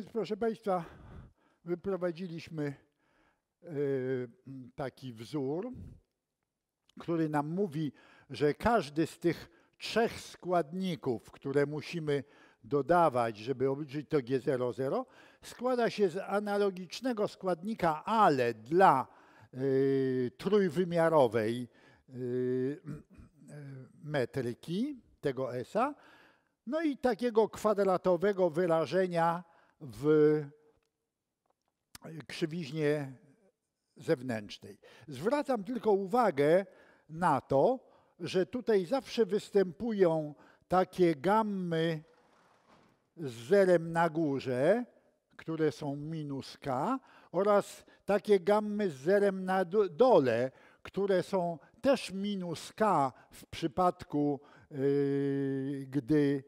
więc, proszę Państwa, wyprowadziliśmy e, taki wzór, który nam mówi, że każdy z tych trzech składników, które musimy dodawać, żeby obliczyć to G00, składa się z analogicznego składnika, ale dla e, trójwymiarowej e, metryki tego S-a, no i takiego kwadratowego wyrażenia w krzywiźnie zewnętrznej. Zwracam tylko uwagę na to, że tutaj zawsze występują takie gammy z zerem na górze, które są minus k, oraz takie gammy z zerem na dole, które są też minus k w przypadku, yy, gdy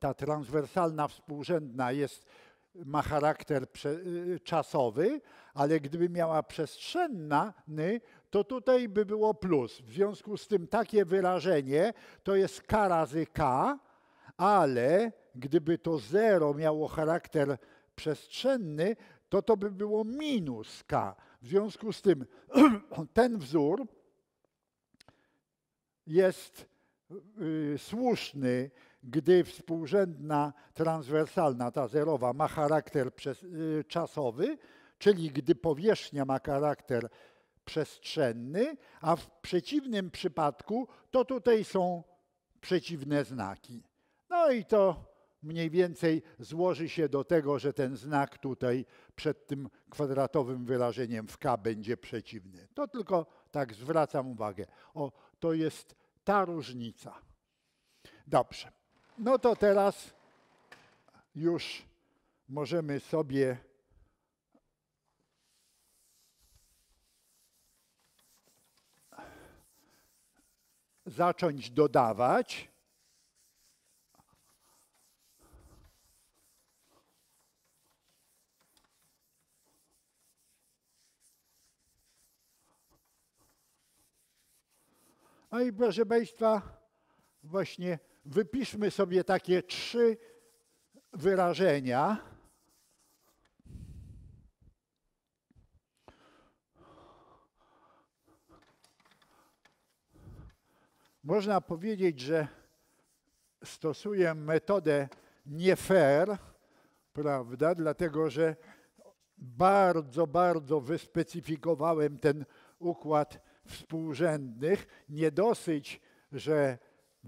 ta transwersalna współrzędna jest, ma charakter y, czasowy, ale gdyby miała przestrzenny, to tutaj by było plus. W związku z tym takie wyrażenie to jest k razy k, ale gdyby to zero miało charakter przestrzenny, to to by było minus k. W związku z tym ten wzór jest yy, słuszny gdy współrzędna transwersalna, ta zerowa, ma charakter przez, y, czasowy, czyli gdy powierzchnia ma charakter przestrzenny, a w przeciwnym przypadku to tutaj są przeciwne znaki. No i to mniej więcej złoży się do tego, że ten znak tutaj przed tym kwadratowym wyrażeniem w k będzie przeciwny. To tylko tak zwracam uwagę. O, to jest ta różnica. Dobrze. No to teraz już możemy sobie zacząć dodawać. No i proszę Państwa, właśnie wypiszmy sobie takie trzy wyrażenia. Można powiedzieć, że stosuję metodę nie fair, prawda? Dlatego, że bardzo, bardzo wyspecyfikowałem ten układ współrzędnych. Nie dosyć, że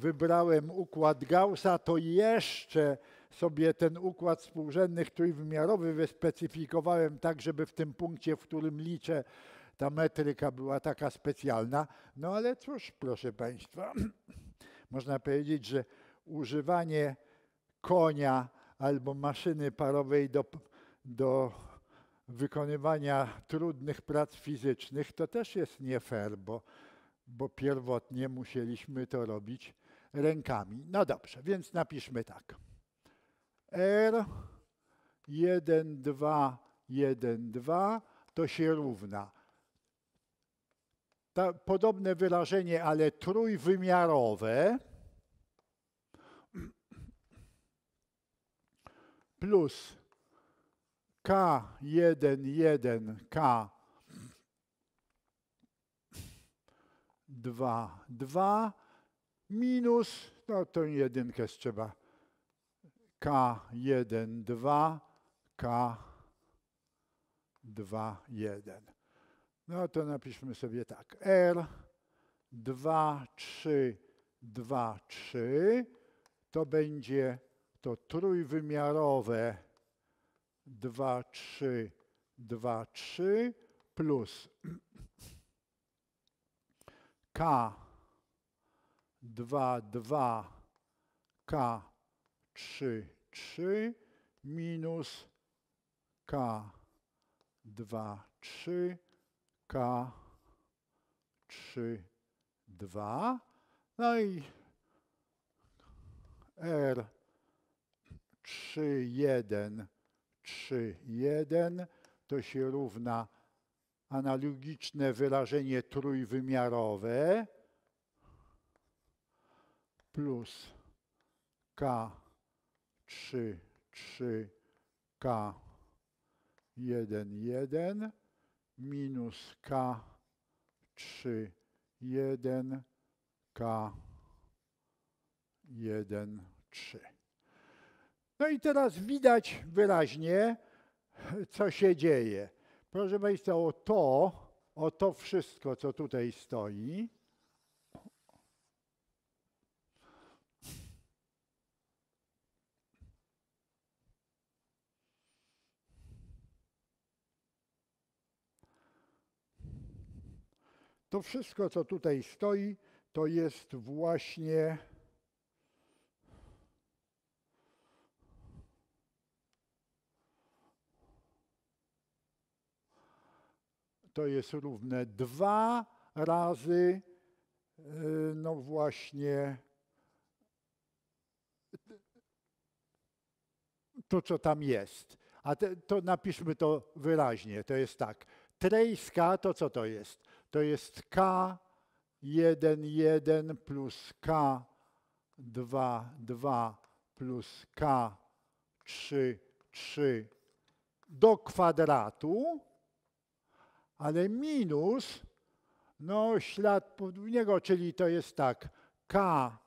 wybrałem układ Gaussa, to jeszcze sobie ten układ współrzędnych trójwymiarowy wyspecyfikowałem tak, żeby w tym punkcie, w którym liczę, ta metryka była taka specjalna. No ale cóż, proszę Państwa, można powiedzieć, że używanie konia albo maszyny parowej do, do wykonywania trudnych prac fizycznych to też jest nie fair, bo, bo pierwotnie musieliśmy to robić rękami. No dobrze, więc napiszmy tak. R 1, 2, 1, 2 to się równa. Ta, podobne wyrażenie, ale trójwymiarowe plus K1, 1, K 2, 2 minus, no tę jedynkę trzeba K1, 2, K2, 1. No to napiszmy sobie tak. R 2, 3, 2, 3 to będzie to trójwymiarowe 2, 3, 2, 3 plus K 2, 2K, 3, 3 minus K, 2, 3, K, 3, 2. No i R, 3, 1, 3, 1 to się równa analogiczne wyrażenie trójwymiarowe plus K3, 3, K1, 1 minus K3, 1, K1, 3. No i teraz widać wyraźnie, co się dzieje. Proszę Państwa, o to, o to wszystko, co tutaj stoi, To wszystko, co tutaj stoi, to jest właśnie to jest równe dwa razy, y, no właśnie, to co tam jest. A te, to napiszmy to wyraźnie, to jest tak. Trejska to co to jest? to jest K11 plus K22 plus K33 do kwadratu, ale minus no, ślad podwójnego, czyli to jest tak K,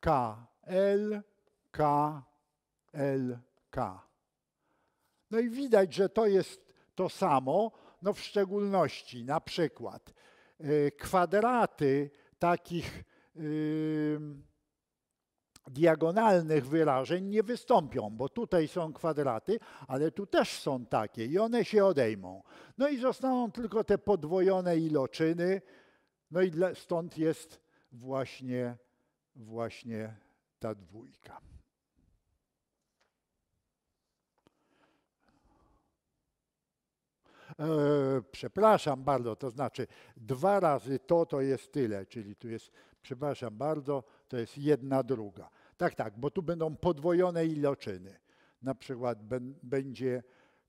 K, L, K, L, K. No i widać, że to jest to samo, no w szczególności na przykład y, kwadraty takich diagonalnych wyrażeń nie wystąpią, bo tutaj są kwadraty, ale tu też są takie i one się odejmą. No i zostaną tylko te podwojone iloczyny, no i stąd jest właśnie, właśnie ta dwójka. E, przepraszam bardzo, to znaczy dwa razy to, to jest tyle, czyli tu jest, przepraszam bardzo, to jest jedna druga. Tak, tak, bo tu będą podwojone iloczyny. Na przykład będzie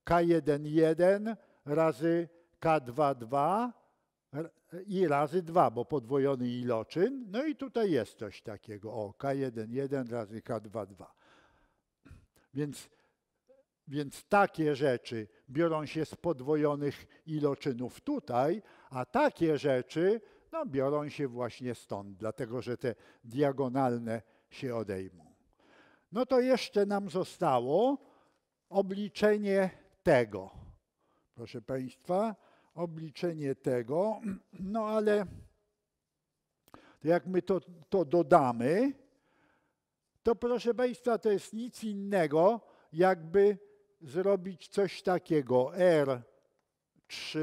K11 razy K22 i razy 2, bo podwojony iloczyn. No i tutaj jest coś takiego. O, K11 razy K22. Więc więc takie rzeczy biorą się z podwojonych iloczynów tutaj, a takie rzeczy no, biorą się właśnie stąd, dlatego że te diagonalne się odejmą. No to jeszcze nam zostało obliczenie tego. Proszę Państwa, obliczenie tego, no ale jak my to, to dodamy, to proszę Państwa, to jest nic innego, jakby zrobić coś takiego R3,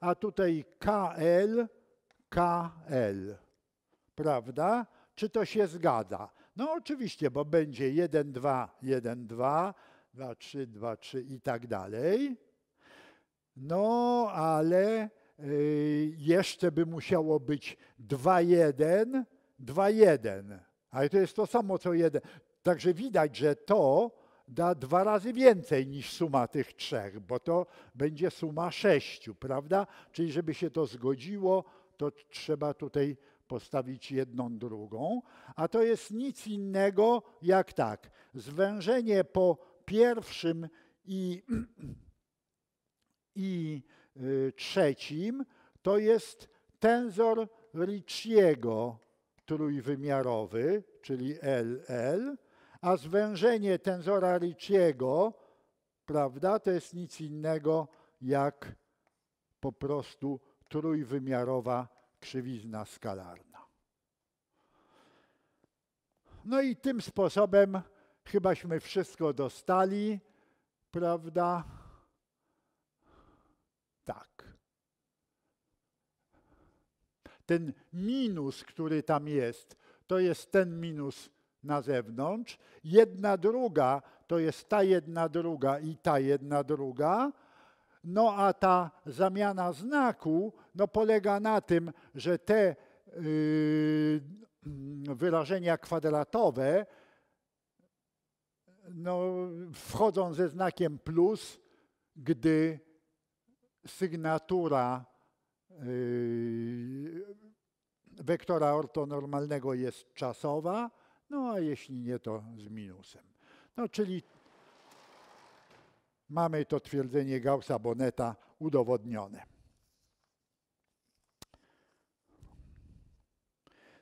a tutaj KL, KL. Prawda? Czy to się zgadza? No oczywiście, bo będzie 1, 2, 1, 2, 2, 3, 2, 3 i tak dalej. No, ale y, jeszcze by musiało być 2, 1, 2, 1. Ale to jest to samo co 1. Także widać, że to da dwa razy więcej niż suma tych trzech, bo to będzie suma sześciu, prawda? Czyli żeby się to zgodziło, to trzeba tutaj postawić jedną drugą, a to jest nic innego jak tak. Zwężenie po pierwszym i, i y, trzecim to jest tensor Ricciego trójwymiarowy, czyli LL, a zwężenie tensora Ricciego, prawda, to jest nic innego jak po prostu trójwymiarowa krzywizna skalarna. No i tym sposobem chybaśmy wszystko dostali, prawda? Tak. Ten minus, który tam jest, to jest ten minus na zewnątrz, jedna druga to jest ta jedna druga i ta jedna druga. No a ta zamiana znaku no, polega na tym, że te yy, wyrażenia kwadratowe no, wchodzą ze znakiem plus, gdy sygnatura yy, wektora ortonormalnego jest czasowa, no a jeśli nie, to z minusem. No czyli mamy to twierdzenie Gaussa-Boneta udowodnione.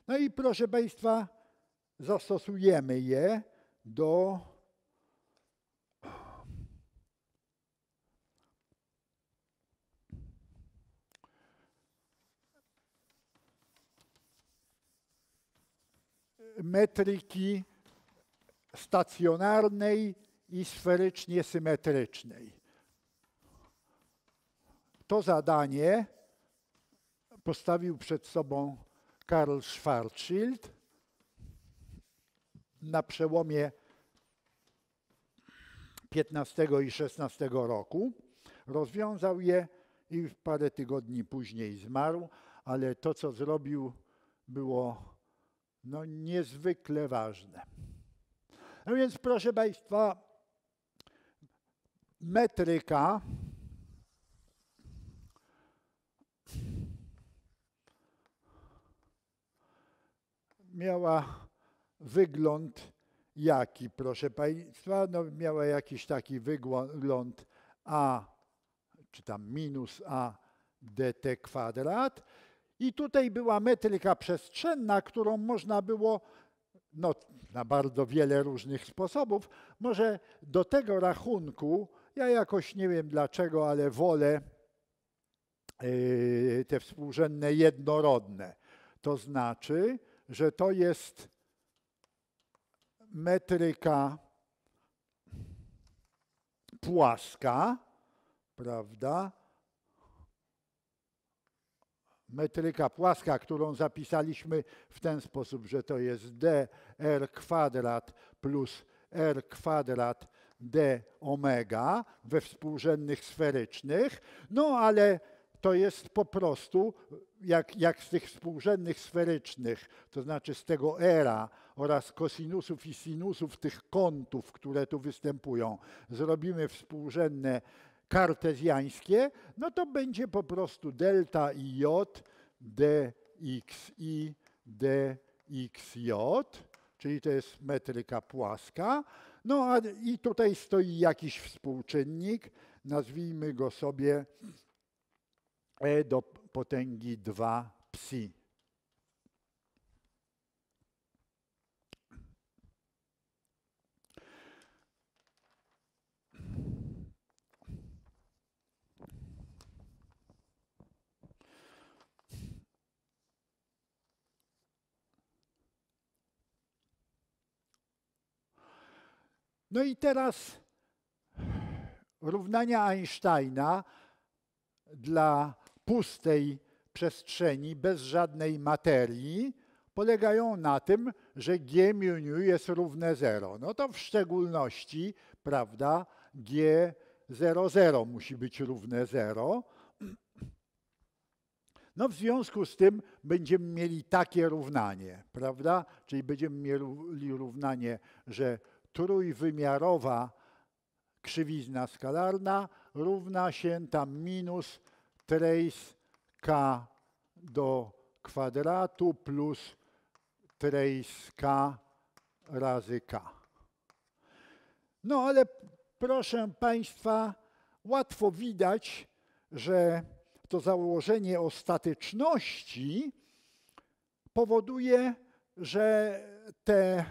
No i proszę Państwa, zastosujemy je do metryki stacjonarnej i sferycznie symetrycznej. To zadanie postawił przed sobą Karl Schwarzschild na przełomie 15 i 16 roku. Rozwiązał je i parę tygodni później zmarł, ale to, co zrobił, było no, niezwykle ważne. No więc proszę Państwa, metryka miała wygląd jaki, proszę Państwa? No, miała jakiś taki wygląd A, czy tam minus A dt kwadrat. I tutaj była metryka przestrzenna, którą można było no, na bardzo wiele różnych sposobów. Może do tego rachunku, ja jakoś nie wiem dlaczego, ale wolę yy, te współrzędne jednorodne. To znaczy, że to jest metryka płaska, prawda? metryka płaska, którą zapisaliśmy w ten sposób, że to jest dr kwadrat plus r kwadrat d omega we współrzędnych sferycznych, no ale to jest po prostu, jak, jak z tych współrzędnych sferycznych, to znaczy z tego era oraz kosinusów i sinusów tych kątów, które tu występują, zrobimy współrzędne kartezjańskie, no to będzie po prostu delta i j, dxi, dxj, czyli to jest metryka płaska. No a i tutaj stoi jakiś współczynnik, nazwijmy go sobie e do potęgi 2 psi. No i teraz równania Einsteina dla pustej przestrzeni bez żadnej materii polegają na tym, że g mu jest równe 0. No to w szczególności, prawda, g 0, 0 musi być równe 0. No w związku z tym będziemy mieli takie równanie, prawda? Czyli będziemy mieli równanie, że trójwymiarowa krzywizna skalarna równa się tam minus trace k do kwadratu plus trace k razy k. No ale proszę Państwa, łatwo widać, że to założenie ostateczności powoduje, że te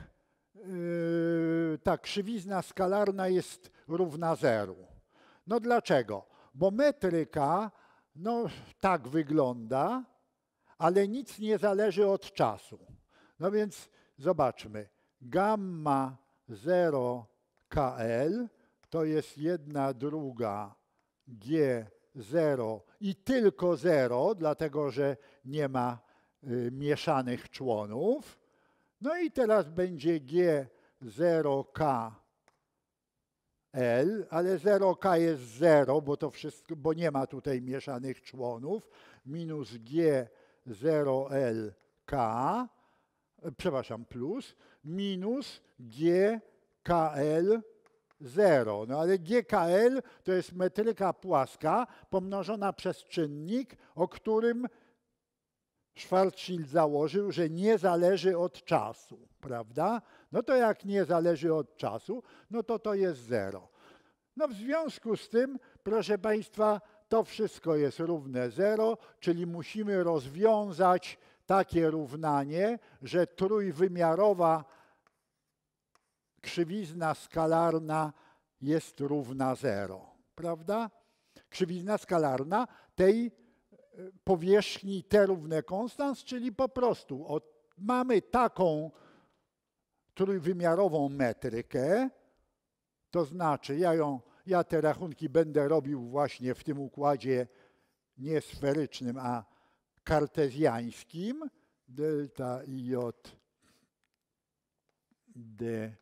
Yy, ta krzywizna skalarna jest równa zeru. No dlaczego? Bo metryka no, tak wygląda, ale nic nie zależy od czasu. No więc zobaczmy. Gamma 0 KL to jest jedna druga G0 i tylko 0, dlatego że nie ma y, mieszanych członów. No i teraz będzie g 0 kl ale 0K jest 0, bo to wszystko, bo nie ma tutaj mieszanych członów, minus G0LK, przepraszam, plus, minus GKL 0. No ale GKL to jest metryka płaska pomnożona przez czynnik, o którym Schwarzschild założył, że nie zależy od czasu, prawda? No to jak nie zależy od czasu, no to to jest zero. No w związku z tym, proszę Państwa, to wszystko jest równe zero, czyli musimy rozwiązać takie równanie, że trójwymiarowa krzywizna skalarna jest równa zero, prawda? Krzywizna skalarna tej powierzchni T równe konstans, czyli po prostu od, mamy taką trójwymiarową metrykę, to znaczy ja, ją, ja te rachunki będę robił właśnie w tym układzie nie sferycznym, a kartezjańskim, delta i j d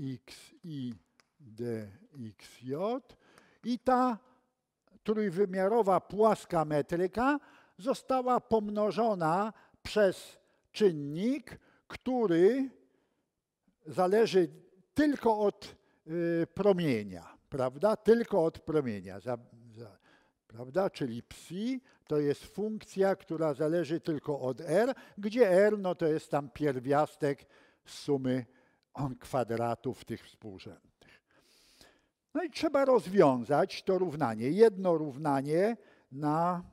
x i d x j i ta trójwymiarowa płaska metryka została pomnożona przez czynnik, który zależy tylko od y, promienia, prawda? Tylko od promienia, za, za, prawda? Czyli psi to jest funkcja, która zależy tylko od r, gdzie r no to jest tam pierwiastek sumy kwadratów tych współrzędów. No i trzeba rozwiązać to równanie. Jedno równanie na,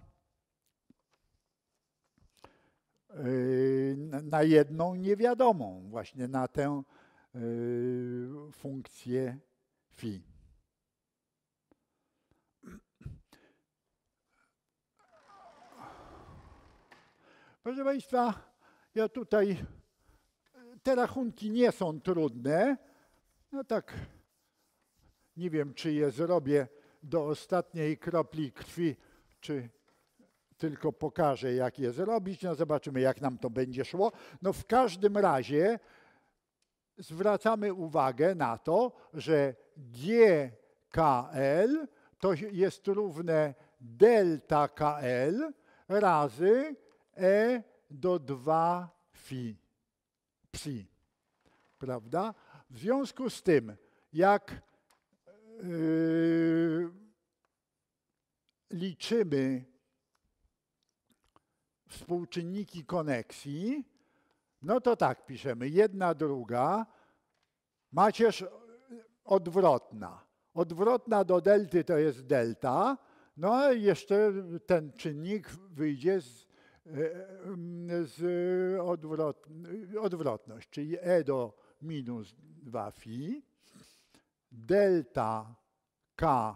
yy, na jedną niewiadomą, właśnie na tę yy, funkcję φ. Proszę Państwa, ja tutaj te rachunki nie są trudne. No tak nie wiem, czy je zrobię do ostatniej kropli krwi, czy tylko pokażę, jak je zrobić. No zobaczymy, jak nam to będzie szło. No w każdym razie zwracamy uwagę na to, że GKL to jest równe delta KL razy E do 2 phi, psi. Prawda? W związku z tym, jak Yy, liczymy współczynniki koneksji, no to tak piszemy. Jedna, druga, macierz e, odwrotna. Odwrotna do delty to jest delta, no a jeszcze ten czynnik wyjdzie z, e, e, z odwrotność, czyli e do minus 2 phi delta K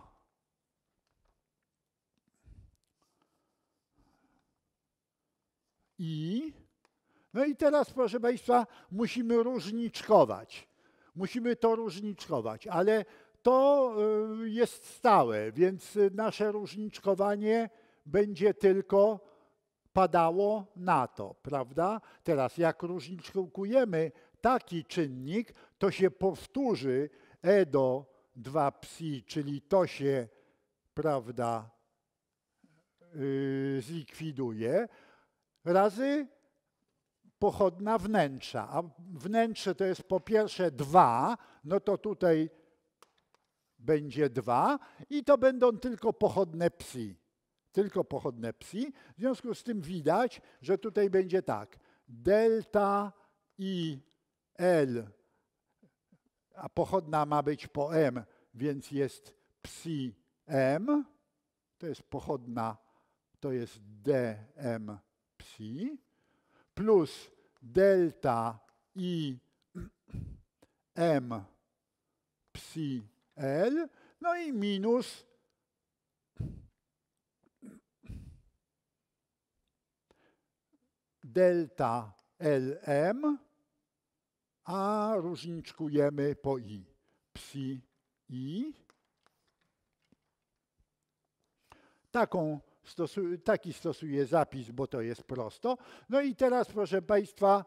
i no i teraz, proszę Państwa, musimy różniczkować. Musimy to różniczkować, ale to y, jest stałe, więc nasze różniczkowanie będzie tylko padało na to, prawda? Teraz jak różniczkujemy taki czynnik, to się powtórzy edo, dwa psi, czyli to się, prawda, y, zlikwiduje, razy pochodna wnętrza. A wnętrze to jest po pierwsze dwa, no to tutaj będzie dwa i to będą tylko pochodne psi. Tylko pochodne psi. W związku z tym widać, że tutaj będzie tak. Delta i L a pochodna ma być po M, więc jest psi M, to jest pochodna, to jest DM psi, plus delta i M psi L, no i minus delta LM a różniczkujemy po i. Psi i. Taką taki stosuję zapis, bo to jest prosto. No i teraz, proszę Państwa,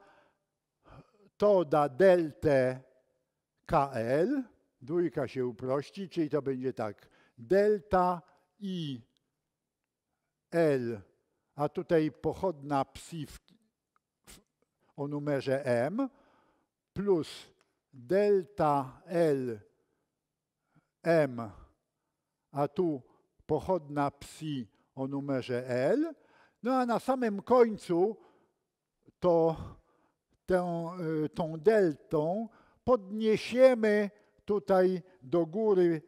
to da deltę KL, dwójka się uprości, czyli to będzie tak, delta i L, a tutaj pochodna psi w, w, o numerze M, plus delta L M, a tu pochodna psi o numerze L. No a na samym końcu to tę, y, tą deltą podniesiemy tutaj do góry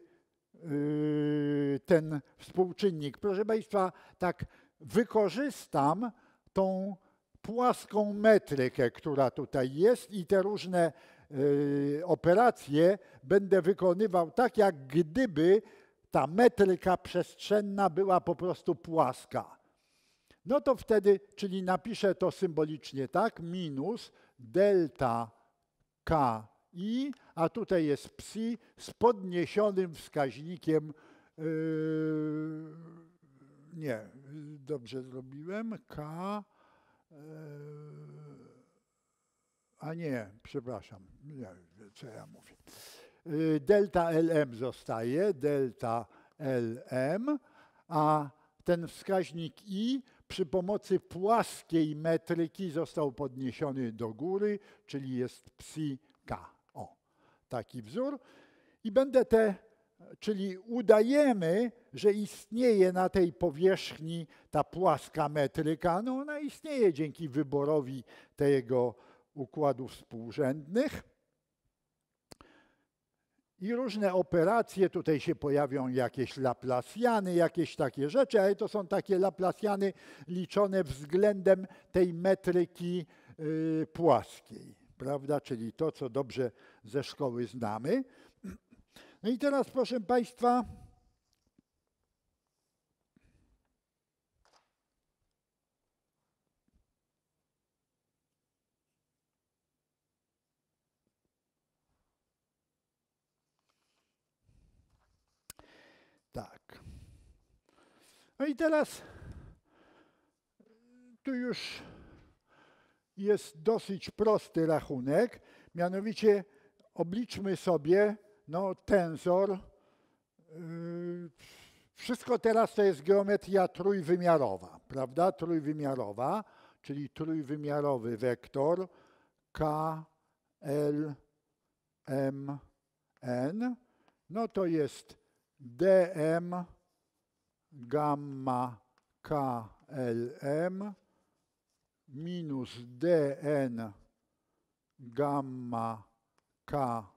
y, ten współczynnik. Proszę Państwa, tak wykorzystam tą płaską metrykę, która tutaj jest i te różne y, operacje będę wykonywał tak, jak gdyby ta metryka przestrzenna była po prostu płaska. No to wtedy, czyli napiszę to symbolicznie tak, minus delta ki, a tutaj jest psi z podniesionym wskaźnikiem, yy, nie, dobrze zrobiłem, k, Eee, a nie, przepraszam, nie, wiem co ja mówię. Eee, delta LM zostaje, delta LM, a ten wskaźnik I przy pomocy płaskiej metryki został podniesiony do góry, czyli jest psi K. O, taki wzór. I będę te czyli udajemy, że istnieje na tej powierzchni ta płaska metryka. No ona istnieje dzięki wyborowi tego układu współrzędnych. I różne operacje, tutaj się pojawią jakieś laplacjany, jakieś takie rzeczy, ale to są takie laplacjany liczone względem tej metryki y, płaskiej, prawda? Czyli to, co dobrze ze szkoły znamy. No i teraz, proszę Państwa, Tak. No i teraz tu już jest dosyć prosty rachunek, mianowicie obliczmy sobie no, tensor. Y, wszystko teraz to jest geometria trójwymiarowa, prawda? Trójwymiarowa, czyli trójwymiarowy wektor K, L, M, N. No to jest DM gamma KLM minus DN gamma K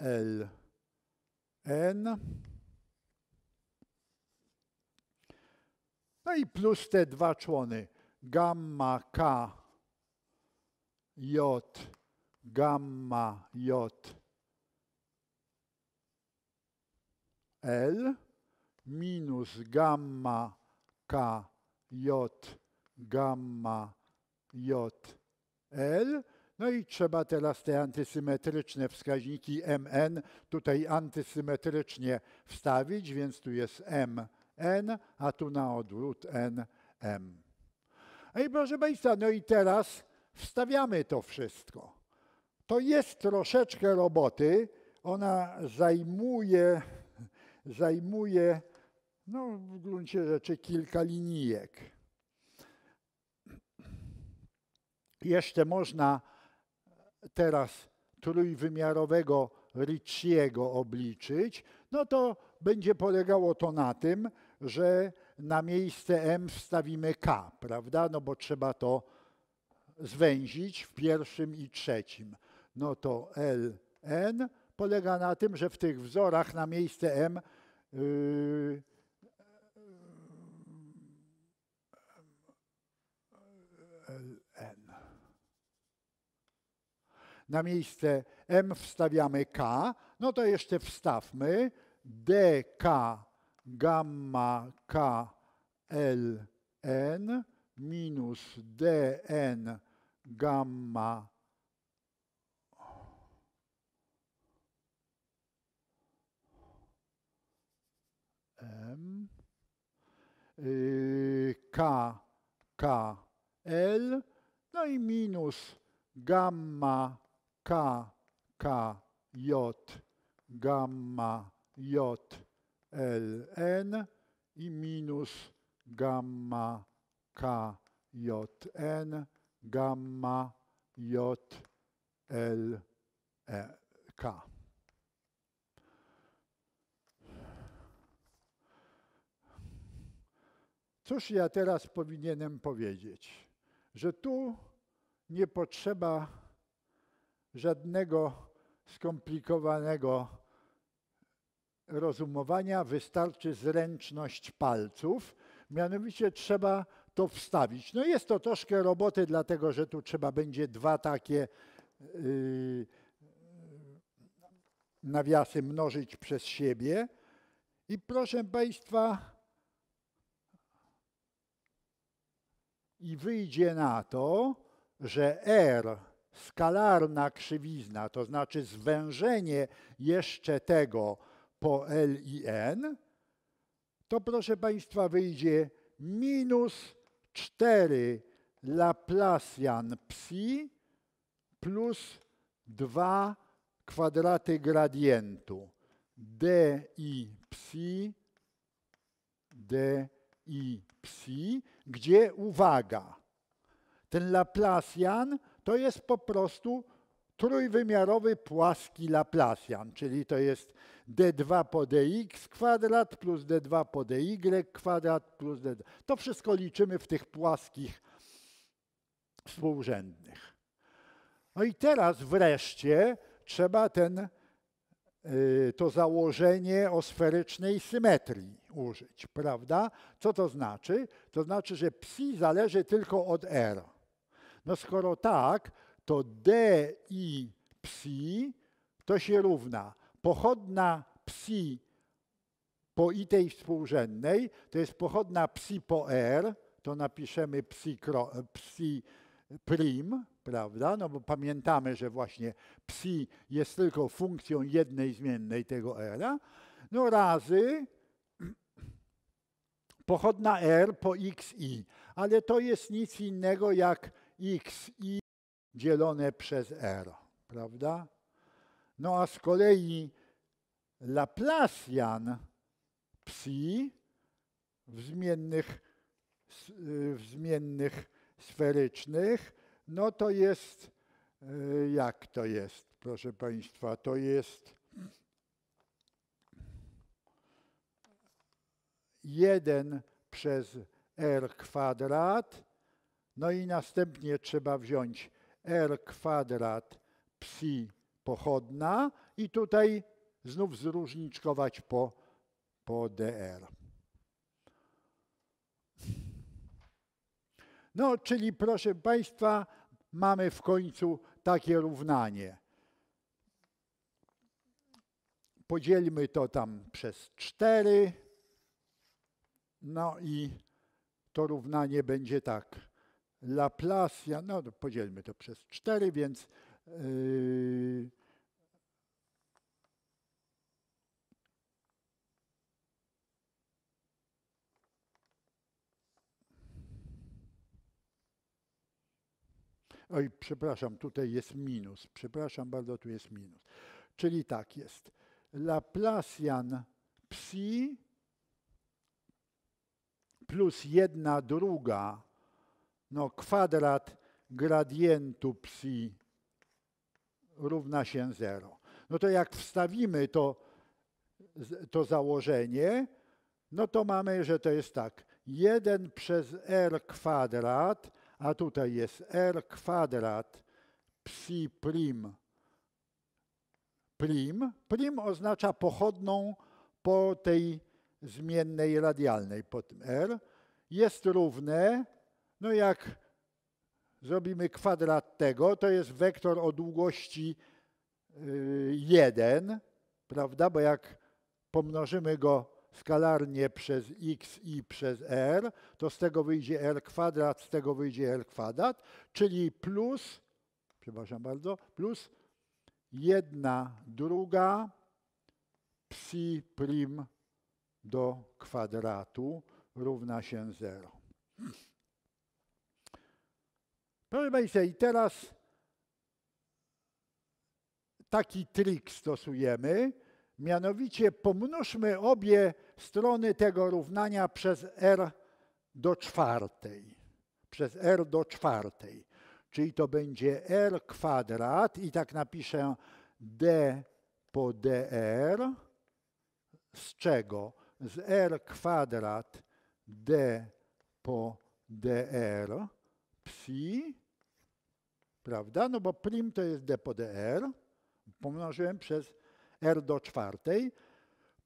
L, N. No i plus te dwa człony. Gamma K, J, gamma J, L minus gamma K, J, gamma J, L no i trzeba teraz te antysymetryczne wskaźniki MN tutaj antysymetrycznie wstawić, więc tu jest MN, a tu na odwrót NM. No i proszę Państwa, no i teraz wstawiamy to wszystko. To jest troszeczkę roboty. Ona zajmuje, zajmuje no, w gruncie rzeczy kilka linijek. Jeszcze można teraz trójwymiarowego Ricciego obliczyć, no to będzie polegało to na tym, że na miejsce m wstawimy k, prawda? No bo trzeba to zwęzić w pierwszym i trzecim. No to ln polega na tym, że w tych wzorach na miejsce m yy, Na miejsce M wstawiamy K, no to jeszcze wstawmy DK gamma K L N minus DN gamma M y, K K L no i minus gamma K, K, J, gamma, J, L, N i minus gamma, K, J, N, gamma, J, L, e, K. Cóż ja teraz powinienem powiedzieć? Że tu nie potrzeba żadnego skomplikowanego rozumowania, wystarczy zręczność palców. Mianowicie trzeba to wstawić. No jest to troszkę roboty, dlatego że tu trzeba będzie dwa takie yy, nawiasy mnożyć przez siebie. I proszę Państwa, i wyjdzie na to, że R skalarna krzywizna, to znaczy zwężenie jeszcze tego po L i N, to proszę Państwa wyjdzie minus 4 Laplacian psi plus 2 kwadraty gradientu d i psi d i psi, gdzie uwaga, ten Laplacian to jest po prostu trójwymiarowy płaski Laplacian, czyli to jest d2 po dx kwadrat plus d2 po dy kwadrat plus d2. To wszystko liczymy w tych płaskich współrzędnych. No i teraz wreszcie trzeba ten, y, to założenie o sferycznej symetrii użyć, prawda? Co to znaczy? To znaczy, że psi zależy tylko od r. No skoro tak, to d i psi to się równa pochodna psi po i tej współrzędnej, to jest pochodna psi po r, to napiszemy psi, kro, psi prim, prawda? No bo pamiętamy, że właśnie psi jest tylko funkcją jednej zmiennej tego r, no razy pochodna r po xi, ale to jest nic innego jak xi dzielone przez r, prawda? No a z kolei Laplacian psi w zmiennych, y, w zmiennych sferycznych, no to jest, y, jak to jest, proszę Państwa, to jest 1 przez r kwadrat no i następnie trzeba wziąć r kwadrat psi pochodna i tutaj znów zróżniczkować po, po dr. No, czyli proszę Państwa, mamy w końcu takie równanie. Podzielmy to tam przez 4. No i to równanie będzie tak. Laplacia, no, no podzielmy to przez 4, więc yy, Oj, przepraszam, tutaj jest minus. Przepraszam bardzo, tu jest minus. Czyli tak jest. Laplacian psi plus jedna druga no, kwadrat gradientu psi równa się 0. No to jak wstawimy to, to założenie, no to mamy, że to jest tak. 1 przez r kwadrat, a tutaj jest r kwadrat psi prim prim. Prim oznacza pochodną po tej zmiennej radialnej, po tym r. Jest równe no jak zrobimy kwadrat tego, to jest wektor o długości 1, yy, prawda? Bo jak pomnożymy go skalarnie przez x, i przez r, to z tego wyjdzie r kwadrat, z tego wyjdzie r kwadrat, czyli plus, przepraszam bardzo, plus 1 druga psi prim do kwadratu równa się 0. Proszę Państwa, i teraz taki trik stosujemy, mianowicie pomnóżmy obie strony tego równania przez r do czwartej. Przez r do czwartej. Czyli to będzie r kwadrat i tak napiszę d po dr, z czego? Z r kwadrat d po dr psi, prawda? No bo prim to jest d pod e r, pomnożyłem przez r do czwartej,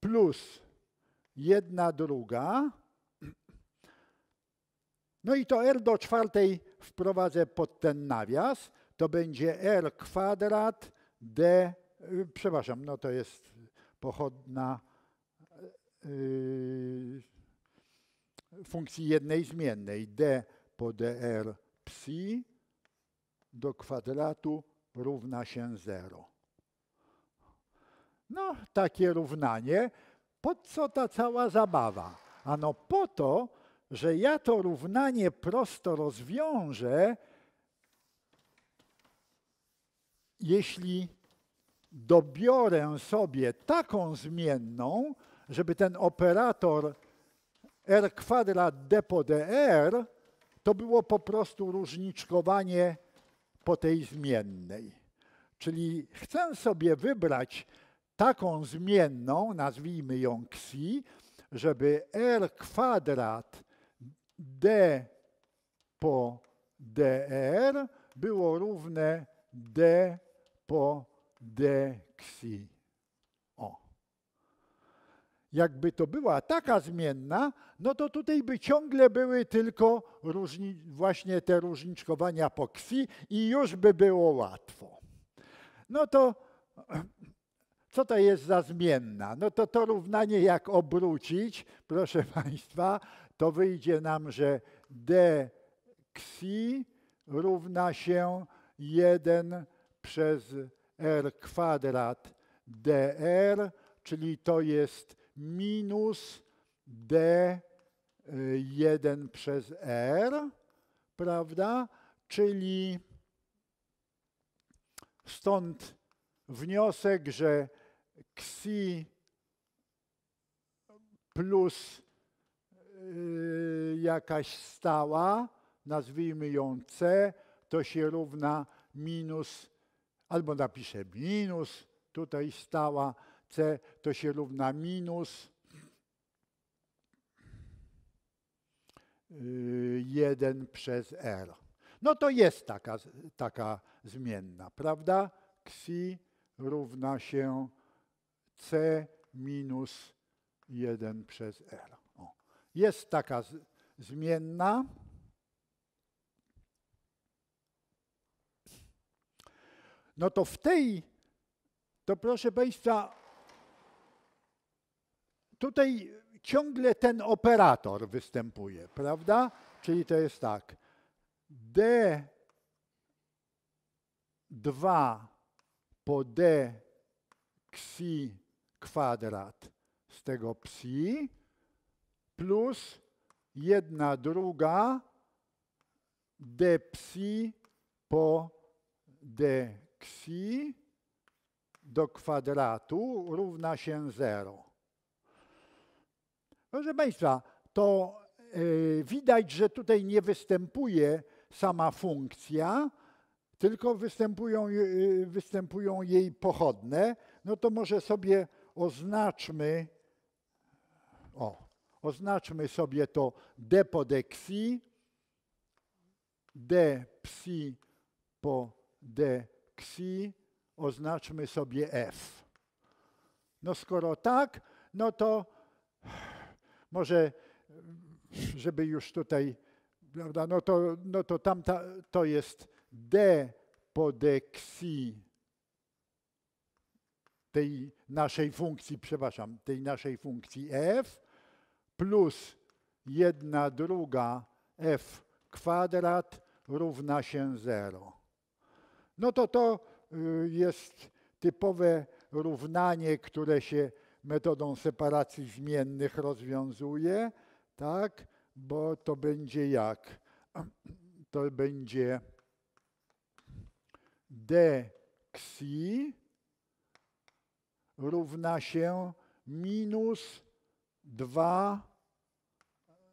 plus jedna druga. No i to r do czwartej wprowadzę pod ten nawias, to będzie r kwadrat d, y, przepraszam, no to jest pochodna yy, funkcji jednej zmiennej, d po dr e psi do kwadratu równa się 0. No, takie równanie. Po co ta cała zabawa? Ano po to, że ja to równanie prosto rozwiążę, jeśli dobiorę sobie taką zmienną, żeby ten operator r kwadrat d po dr to było po prostu różniczkowanie po tej zmiennej. Czyli chcę sobie wybrać taką zmienną, nazwijmy ją xi, żeby r kwadrat d po dr było równe d po dxi jakby to była taka zmienna, no to tutaj by ciągle były tylko różni, właśnie te różniczkowania po ksi i już by było łatwo. No to co to jest za zmienna? No to to równanie jak obrócić, proszę Państwa, to wyjdzie nam, że d ksi równa się 1 przez r kwadrat dr, czyli to jest minus D1 przez R, prawda? Czyli stąd wniosek, że ksi plus y, jakaś stała, nazwijmy ją C, to się równa minus, albo napiszę minus, tutaj stała, C to się równa minus 1 y, przez R. No to jest taka, taka zmienna, prawda? Ksi równa się C minus 1 przez R. O. Jest taka zmienna. No to w tej, to proszę Państwa, Tutaj ciągle ten operator występuje, prawda? Czyli to jest tak. D2 po D kwadrat z tego psi plus jedna druga D psi po D do kwadratu równa się 0. Proszę Państwa, to y, widać, że tutaj nie występuje sama funkcja, tylko występują, y, y, występują jej pochodne. No to może sobie oznaczmy, o, oznaczmy sobie to d pod xi, d psi po d xi, oznaczmy sobie f. No skoro tak, no to może żeby już tutaj, prawda, no to, no to tam to jest depodeksji tej naszej funkcji, przepraszam, tej naszej funkcji f plus jedna druga f kwadrat równa się 0. No to to y, jest typowe równanie, które się metodą separacji zmiennych rozwiązuje, tak? Bo to będzie jak? To będzie d ksi równa się minus 2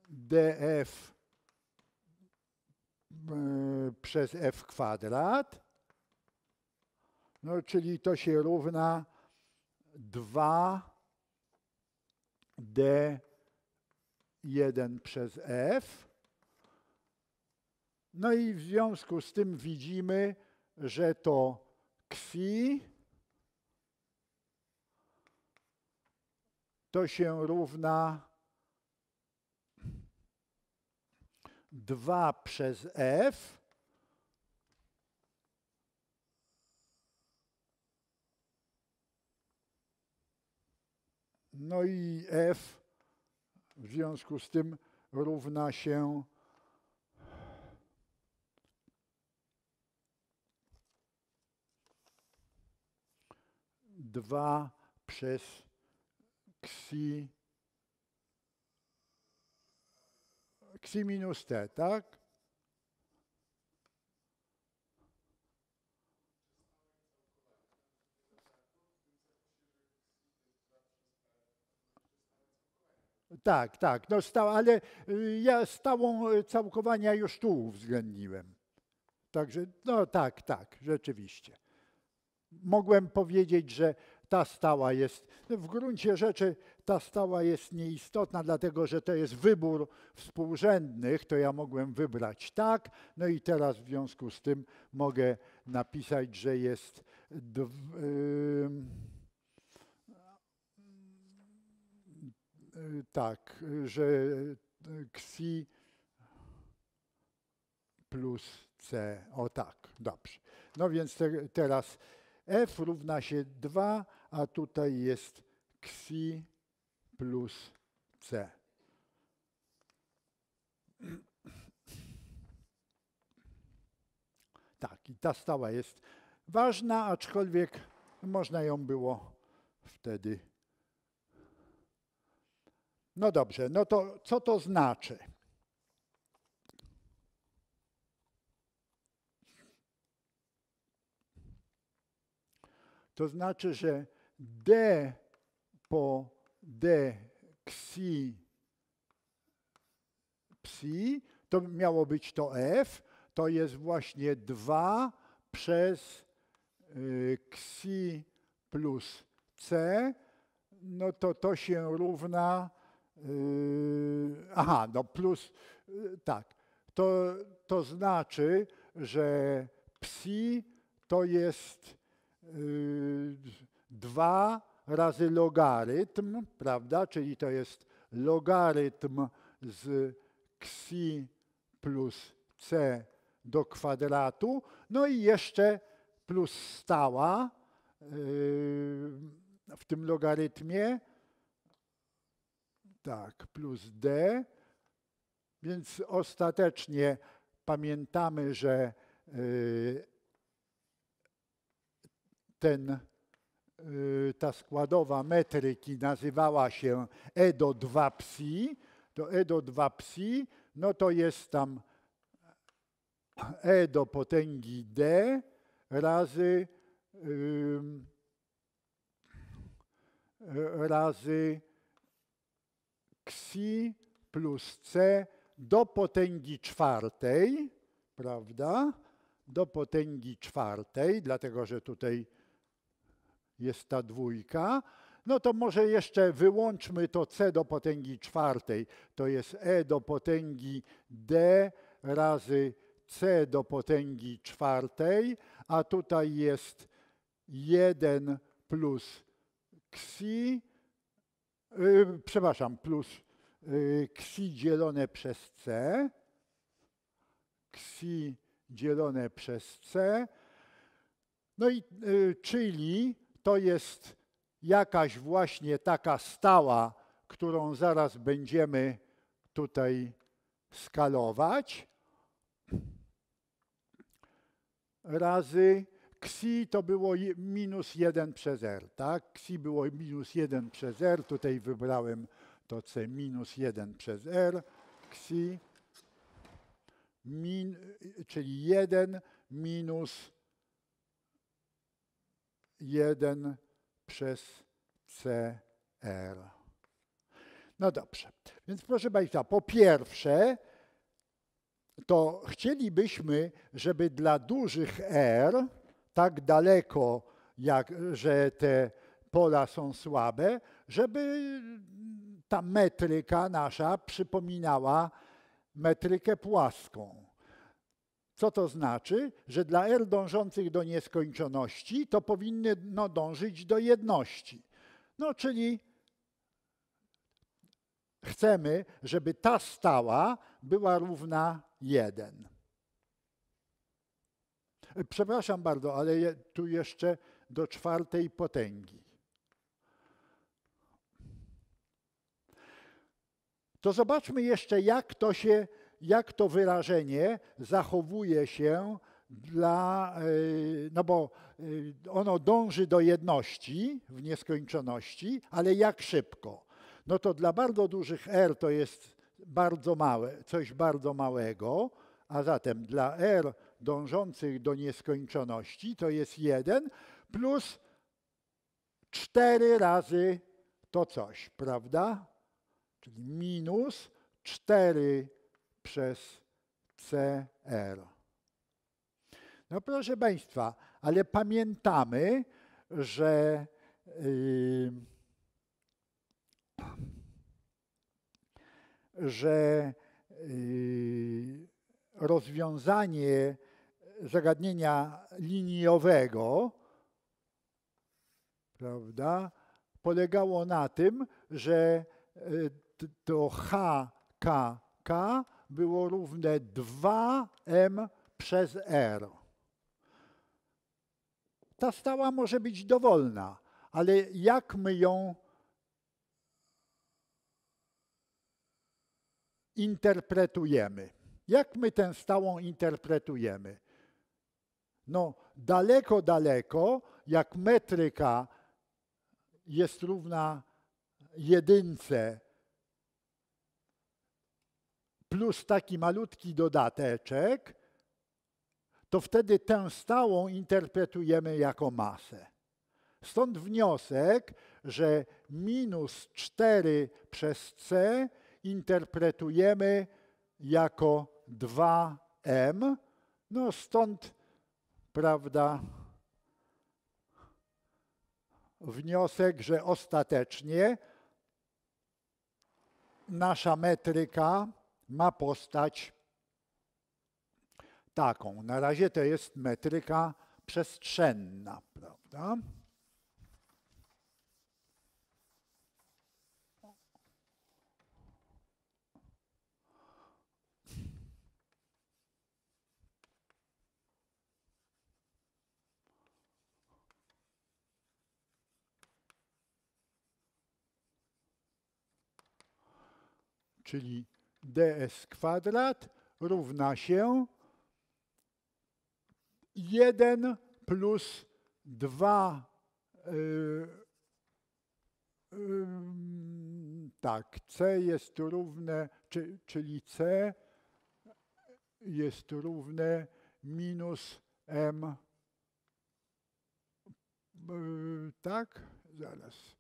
df e, przez f kwadrat, no czyli to się równa 2 D1 przez F. No i w związku z tym widzimy, że to kwi to się równa 2 przez F No i f w związku z tym równa się dwa przez ksi ksi minus t, tak? Tak, tak, no stał, ale y, ja stałą y, całkowania już tu uwzględniłem. Także, no tak, tak, rzeczywiście. Mogłem powiedzieć, że ta stała jest, no w gruncie rzeczy ta stała jest nieistotna, dlatego że to jest wybór współrzędnych, to ja mogłem wybrać tak, no i teraz w związku z tym mogę napisać, że jest. yy, Y, tak, y, że ksi y, plus c, o tak, dobrze. No więc te, teraz f równa się 2, a tutaj jest ksi plus c. Tak, i ta stała jest ważna, aczkolwiek można ją było wtedy no dobrze, no to co to znaczy? To znaczy, że D po D ksi psi, to miało być to F, to jest właśnie 2 przez y, ksi plus C, no to to się równa Yy, aha, no plus, yy, tak. To, to znaczy, że psi to jest yy, dwa razy logarytm, prawda? Czyli to jest logarytm z xi plus c do kwadratu, no i jeszcze plus stała w tym logarytmie, tak, plus D. Więc ostatecznie pamiętamy, że y, ten, y, ta składowa metryki nazywała się E do 2 psi. To E do 2 psi, no to jest tam E do potęgi D razy razy ksi plus c do potęgi czwartej, prawda? Do potęgi czwartej, dlatego że tutaj jest ta dwójka. No to może jeszcze wyłączmy to c do potęgi czwartej. To jest e do potęgi d razy c do potęgi czwartej, a tutaj jest 1 plus ksi Y, przepraszam, plus ksi y, dzielone przez c, ksi dzielone przez c, no i y, czyli to jest jakaś właśnie taka stała, którą zaraz będziemy tutaj skalować, razy Ksi to było minus 1 przez R, tak? Ksi było minus 1 przez R, tutaj wybrałem to C minus 1 przez R, Ksi, min, czyli 1 minus 1 przez CR. No dobrze, więc proszę Państwa, po pierwsze, to chcielibyśmy, żeby dla dużych R tak daleko, jak, że te pola są słabe, żeby ta metryka nasza przypominała metrykę płaską. Co to znaczy? Że dla R dążących do nieskończoności to powinny no, dążyć do jedności. No czyli chcemy, żeby ta stała była równa 1. E, przepraszam bardzo, ale je, tu jeszcze do czwartej potęgi. To zobaczmy jeszcze, jak to się, jak to wyrażenie zachowuje się dla, e, no bo e, ono dąży do jedności w nieskończoności, ale jak szybko? No to dla bardzo dużych R to jest bardzo małe, coś bardzo małego, a zatem dla R dążących do nieskończoności, to jest jeden, plus cztery razy to coś, prawda? Czyli minus 4 przez CR. No proszę Państwa, ale pamiętamy, że yy, że yy, rozwiązanie zagadnienia liniowego, prawda, polegało na tym, że y, to HKK było równe 2m przez r. Ta stała może być dowolna, ale jak my ją interpretujemy? Jak my tę stałą interpretujemy? No, daleko, daleko, jak metryka jest równa jedynce plus taki malutki dodateczek, to wtedy tę stałą interpretujemy jako masę. Stąd wniosek, że minus 4 przez c interpretujemy jako 2m. No stąd prawda, wniosek, że ostatecznie nasza metryka ma postać taką. Na razie to jest metryka przestrzenna, prawda? czyli ds kwadrat równa się 1 plus 2 y, y, tak, c jest równe, czy, czyli c jest równe minus m, y, tak, zaraz,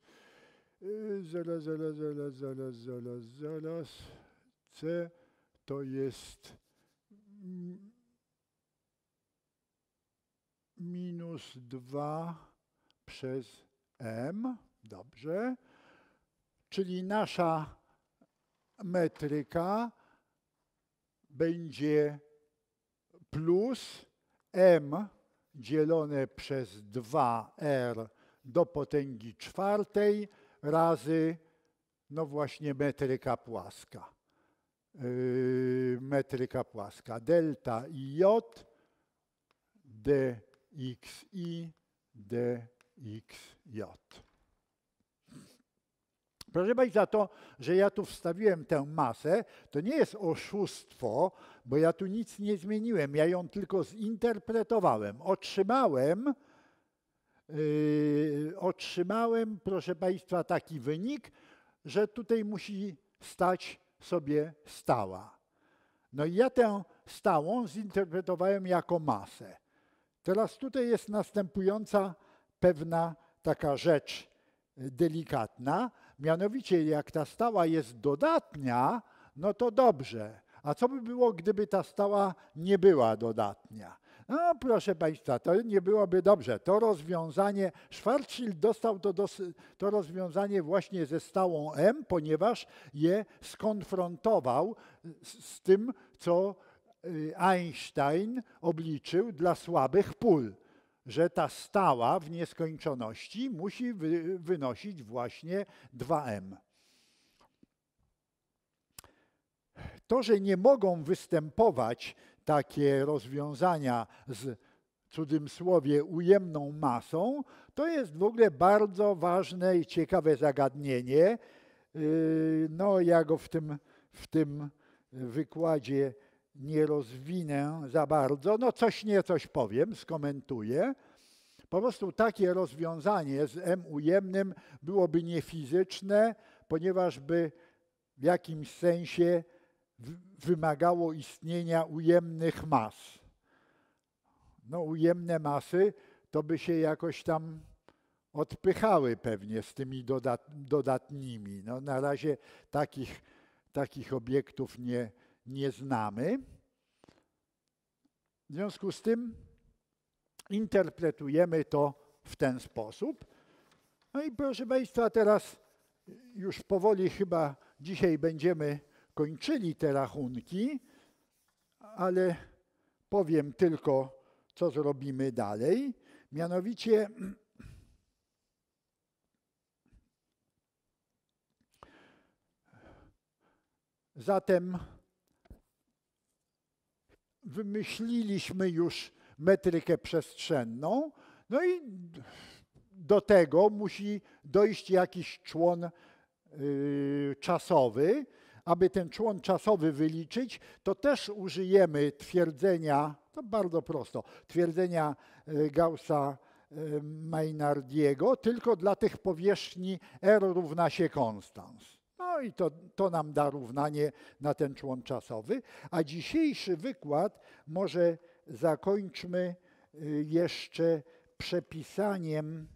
Zaraz, zaraz, zaraz, zaraz, zaraz, zaraz. C to jest minus 2 przez m. Dobrze. Czyli nasza metryka będzie plus m dzielone przez 2r do potęgi czwartej razy, no właśnie metryka płaska. Yy, metryka płaska. Delta i J, DXI, DXJ. Proszę Państwa, to, że ja tu wstawiłem tę masę, to nie jest oszustwo, bo ja tu nic nie zmieniłem. Ja ją tylko zinterpretowałem. Otrzymałem Y, otrzymałem, proszę Państwa, taki wynik, że tutaj musi stać sobie stała. No i ja tę stałą zinterpretowałem jako masę. Teraz tutaj jest następująca pewna taka rzecz y, delikatna, mianowicie jak ta stała jest dodatnia, no to dobrze. A co by było, gdyby ta stała nie była dodatnia? No proszę Państwa, to nie byłoby dobrze. To rozwiązanie, Schwarzschild dostał to, to rozwiązanie właśnie ze stałą M, ponieważ je skonfrontował z, z tym, co y, Einstein obliczył dla słabych pól że ta stała w nieskończoności musi wy, wynosić właśnie 2m. To, że nie mogą występować takie rozwiązania z cudzym słowie ujemną masą, to jest w ogóle bardzo ważne i ciekawe zagadnienie. Yy, no, ja go w tym, w tym wykładzie nie rozwinę za bardzo. No, coś nie, coś powiem, skomentuję. Po prostu takie rozwiązanie z M ujemnym byłoby niefizyczne, ponieważ by w jakimś sensie wymagało istnienia ujemnych mas. No, ujemne masy to by się jakoś tam odpychały pewnie z tymi dodat, dodatnimi. No, na razie takich, takich obiektów nie, nie znamy. W związku z tym interpretujemy to w ten sposób. No i proszę Państwa, teraz już powoli chyba dzisiaj będziemy kończyli te rachunki, ale powiem tylko, co zrobimy dalej. Mianowicie zatem wymyśliliśmy już metrykę przestrzenną, no i do tego musi dojść jakiś człon yy, czasowy, aby ten człon czasowy wyliczyć, to też użyjemy twierdzenia, to bardzo prosto, twierdzenia e, Gaussa e, Maynardiego, tylko dla tych powierzchni R równa się konstans. No i to, to nam da równanie na ten człon czasowy. A dzisiejszy wykład może zakończmy e, jeszcze przepisaniem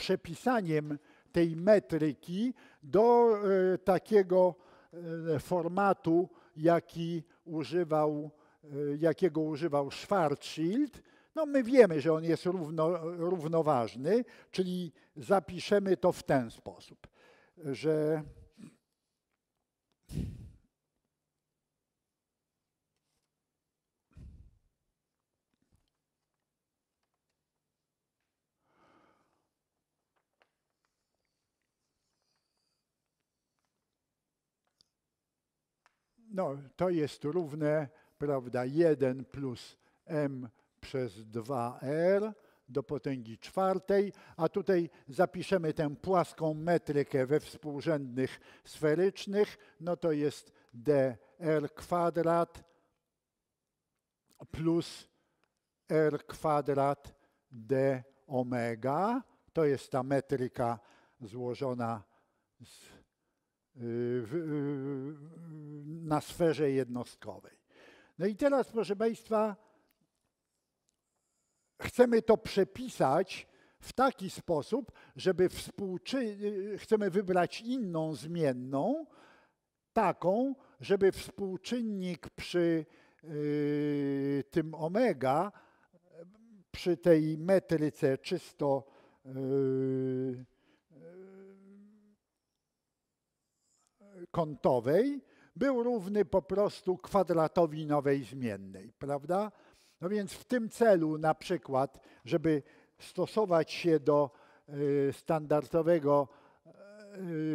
przepisaniem tej metryki do e, takiego e, formatu, jaki używał, e, jakiego używał Schwarzschild. No my wiemy, że on jest równo, równoważny, czyli zapiszemy to w ten sposób, że no, to jest równe, prawda, 1 plus m przez 2r do potęgi czwartej, a tutaj zapiszemy tę płaską metrykę we współrzędnych sferycznych, no to jest dr kwadrat plus r kwadrat d omega, to jest ta metryka złożona z Y, w, y, na sferze jednostkowej. No i teraz, proszę Państwa, chcemy to przepisać w taki sposób, żeby współczy... Y, chcemy wybrać inną zmienną, taką, żeby współczynnik przy tym omega, przy tej metryce czysto y, kontowej był równy po prostu kwadratowi nowej zmiennej, prawda? No więc w tym celu na przykład, żeby stosować się do y, standardowego,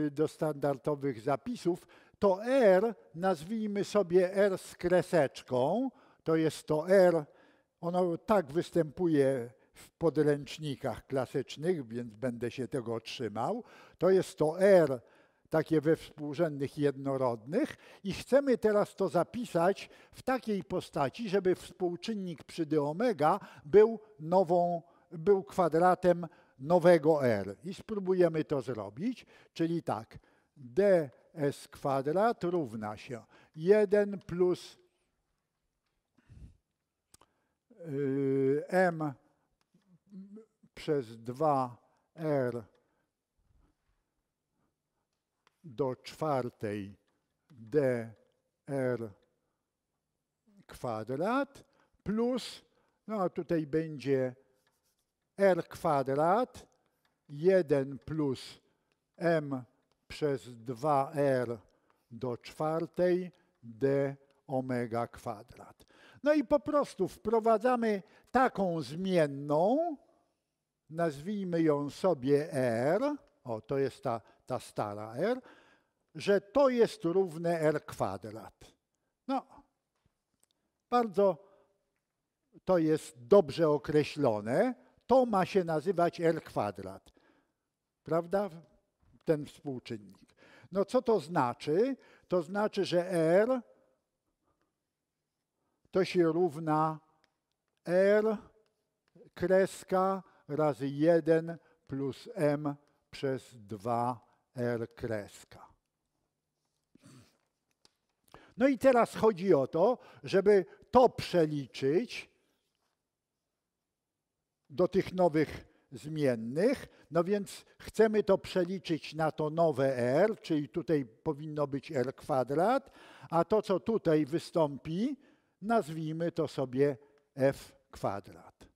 y, do standardowych zapisów, to R nazwijmy sobie R z kreseczką, to jest to R, ono tak występuje w podręcznikach klasycznych, więc będę się tego trzymał. To jest to R takie we współrzędnych jednorodnych i chcemy teraz to zapisać w takiej postaci, żeby współczynnik przy d omega był, nową, był kwadratem nowego r. I spróbujemy to zrobić, czyli tak, ds kwadrat równa się 1 plus y, m przez 2r do czwartej dr kwadrat plus, no a tutaj będzie r kwadrat 1 plus m przez 2r do czwartej d omega kwadrat. No i po prostu wprowadzamy taką zmienną, nazwijmy ją sobie r, o to jest ta ta stara r, że to jest równe r kwadrat. No, bardzo to jest dobrze określone. To ma się nazywać r kwadrat. Prawda? Ten współczynnik. No co to znaczy? To znaczy, że r to się równa r kreska razy 1 plus m przez 2 R kreska. No i teraz chodzi o to, żeby to przeliczyć do tych nowych zmiennych. No więc chcemy to przeliczyć na to nowe r, czyli tutaj powinno być r kwadrat, a to co tutaj wystąpi, nazwijmy to sobie f kwadrat.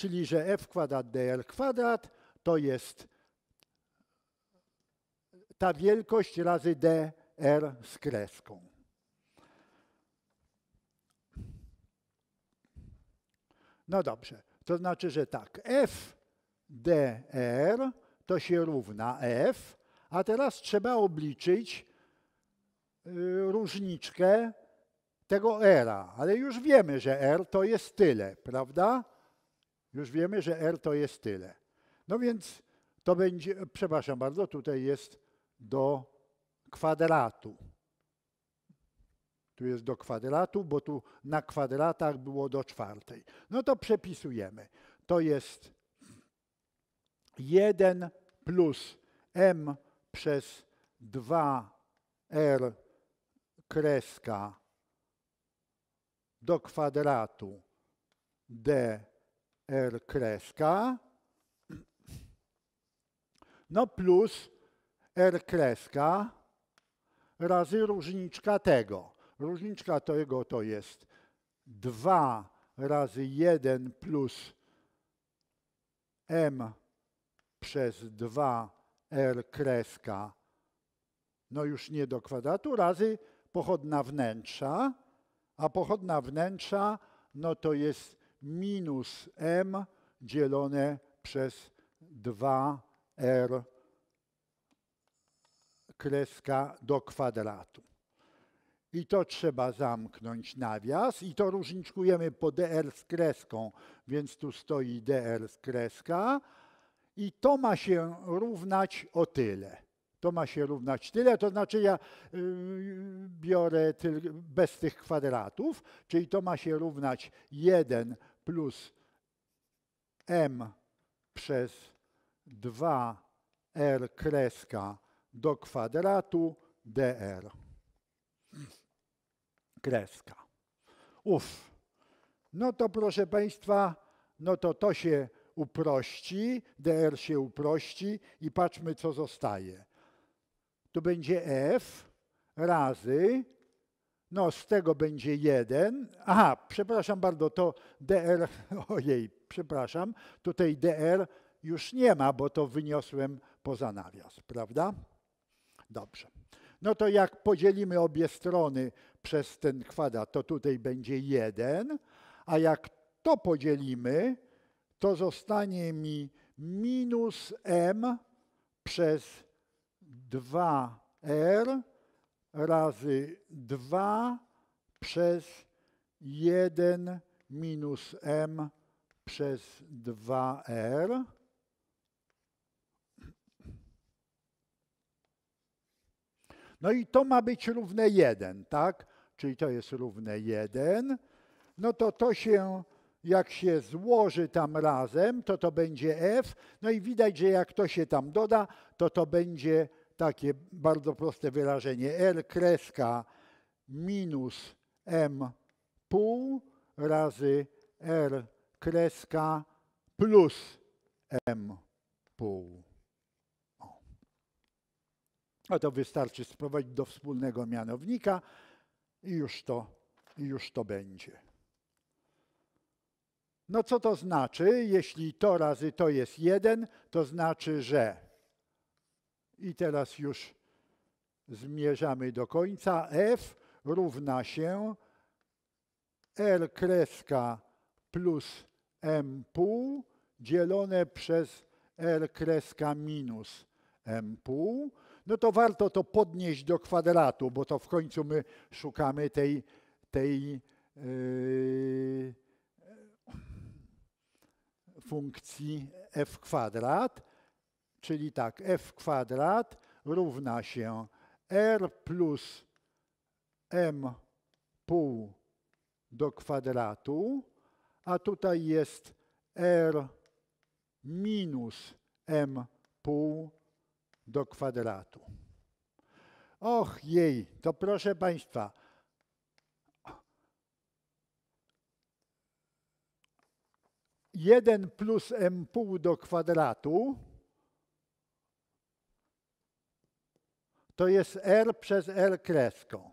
czyli że f kwadrat dl kwadrat to jest ta wielkość razy dr z kreską. No dobrze, to znaczy, że tak, f dr to się równa f, a teraz trzeba obliczyć y, różniczkę tego r, ale już wiemy, że r to jest tyle, prawda? Już wiemy, że R to jest tyle. No więc to będzie, przepraszam bardzo, tutaj jest do kwadratu. Tu jest do kwadratu, bo tu na kwadratach było do czwartej. No to przepisujemy. To jest 1 plus m przez 2r kreska do kwadratu d R kreska, no plus R kreska razy różniczka tego. Różniczka tego to jest 2 razy 1 plus m przez 2r kreska, no już nie do kwadratu, razy pochodna wnętrza, a pochodna wnętrza no to jest minus m dzielone przez 2r kreska do kwadratu. I to trzeba zamknąć nawias i to różniczkujemy po dr z kreską, więc tu stoi dr z kreska i to ma się równać o tyle. To ma się równać tyle, to znaczy ja yy, biorę tyl, bez tych kwadratów, czyli to ma się równać 1 plus m przez 2r kreska do kwadratu dr. Kreska. Uf. No to proszę Państwa, no to to się uprości, dr się uprości i patrzmy co zostaje. Tu będzie f razy no, z tego będzie jeden. Aha, przepraszam bardzo, to dr, ojej, przepraszam, tutaj dr już nie ma, bo to wyniosłem poza nawias, prawda? Dobrze. No to jak podzielimy obie strony przez ten kwadrat, to tutaj będzie jeden, a jak to podzielimy, to zostanie mi minus m przez 2r razy 2 przez 1 minus m przez 2r. No i to ma być równe 1, tak? Czyli to jest równe 1. No to to się, jak się złoży tam razem, to to będzie f. No i widać, że jak to się tam doda, to to będzie takie bardzo proste wyrażenie. R kreska minus M pół razy R kreska plus M pół. O. A to wystarczy sprowadzić do wspólnego mianownika i już to, już to będzie. No co to znaczy? Jeśli to razy to jest 1, to znaczy, że i teraz już zmierzamy do końca. F równa się R kreska plus M pół dzielone przez R kreska minus M pół. No to warto to podnieść do kwadratu, bo to w końcu my szukamy tej, tej yy, funkcji f kwadrat. Czyli tak, f kwadrat równa się r plus m pół do kwadratu, a tutaj jest r minus m pół do kwadratu. Och jej, to proszę Państwa, jeden plus m pół do kwadratu to jest R przez R kreską.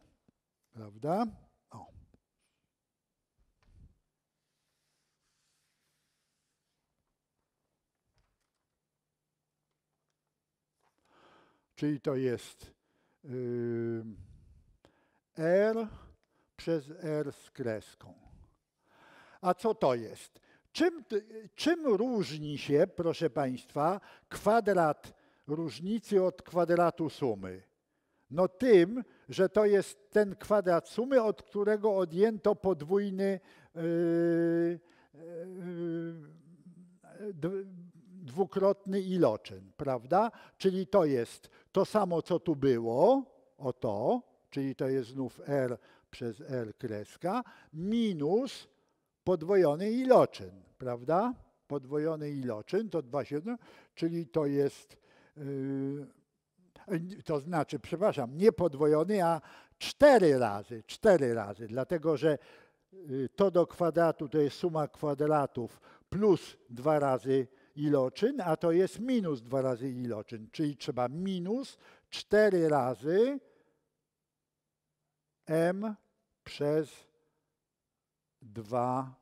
Prawda? O. Czyli to jest yy, R przez R z kreską. A co to jest? Czym, czym różni się, proszę Państwa, kwadrat różnicy od kwadratu sumy? No tym, że to jest ten kwadrat sumy, od którego odjęto podwójny yy, yy, dwukrotny iloczyn, prawda? Czyli to jest to samo, co tu było, o to, czyli to jest znów r przez r kreska, minus podwojony iloczyn, prawda? Podwojony iloczyn to 2,7, czyli to jest yy, to znaczy, przepraszam, nie podwojony, a cztery razy, cztery razy, dlatego że y, to do kwadratu to jest suma kwadratów plus dwa razy iloczyn, a to jest minus dwa razy iloczyn, czyli trzeba minus cztery razy m przez 2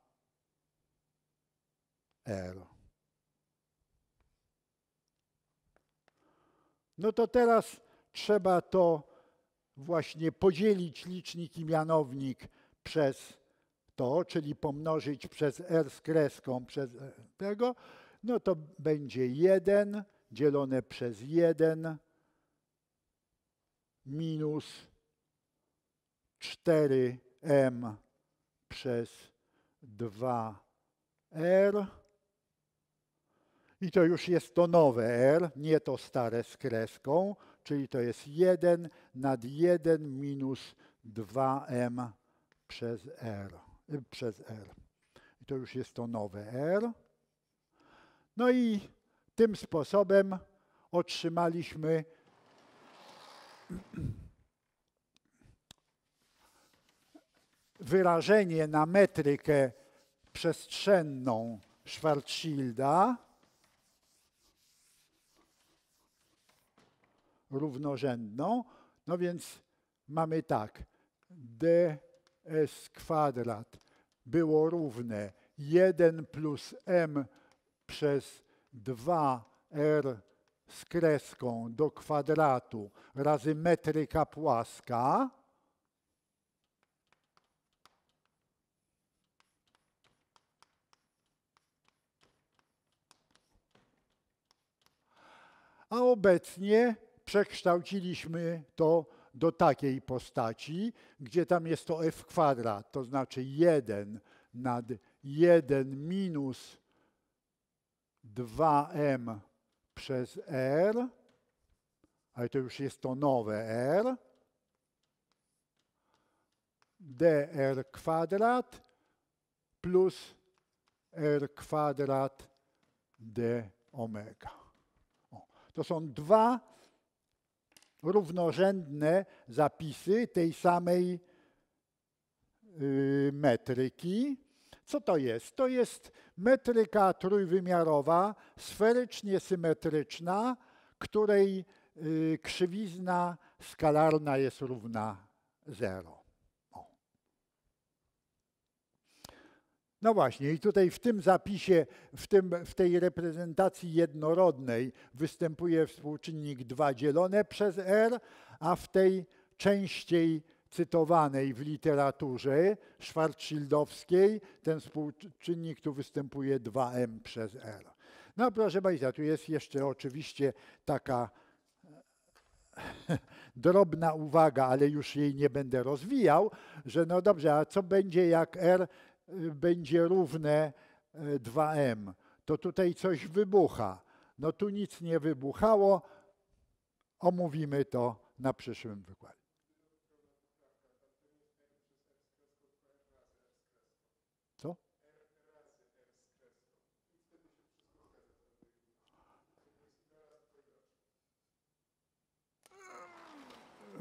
r. No to teraz trzeba to właśnie podzielić licznik i mianownik przez to, czyli pomnożyć przez r z kreską przez tego, no to będzie 1 dzielone przez 1 minus 4m przez 2r i to już jest to nowe r, nie to stare z kreską, czyli to jest 1 nad 1 minus 2m przez r. Y, przez r. I to już jest to nowe r. No i tym sposobem otrzymaliśmy wyrażenie na metrykę przestrzenną Schwarzschilda równorzędną. No więc mamy tak, ds kwadrat było równe 1 plus m przez 2r z kreską do kwadratu razy metryka płaska. A obecnie przekształciliśmy to do takiej postaci, gdzie tam jest to f kwadrat, to znaczy 1 nad 1 minus 2m przez r, ale to już jest to nowe r, dr kwadrat plus r kwadrat d omega. O, to są dwa równorzędne zapisy tej samej y, metryki. Co to jest? To jest metryka trójwymiarowa, sferycznie symetryczna, której y, krzywizna skalarna jest równa zero. No właśnie, i tutaj w tym zapisie, w, tym, w tej reprezentacji jednorodnej występuje współczynnik 2 dzielone przez r, a w tej częściej cytowanej w literaturze Schwarzschildowskiej ten współczynnik tu występuje 2m przez r. No proszę Państwa, tu jest jeszcze oczywiście taka drobna uwaga, ale już jej nie będę rozwijał, że no dobrze, a co będzie jak R Y, będzie równe 2m. Y, to tutaj coś wybucha. No tu nic nie wybuchało. Omówimy to na przyszłym wykładzie. Co?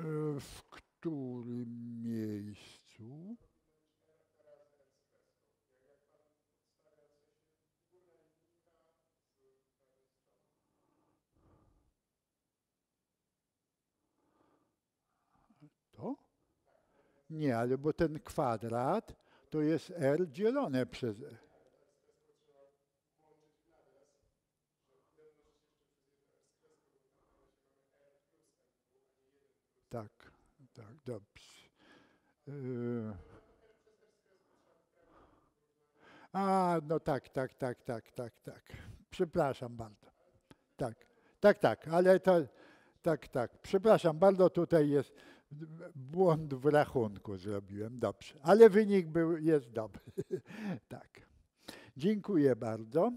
Y, w którym miejscu? nie, ale bo ten kwadrat to jest r dzielone przez e. Tak, tak, dobrze. E. A, no tak, tak, tak, tak, tak, tak. Przepraszam bardzo. Tak, tak, tak, ale to, tak, tak. Przepraszam bardzo, tutaj jest błąd w rachunku zrobiłem, dobrze, ale wynik był, jest dobry. tak. Dziękuję bardzo.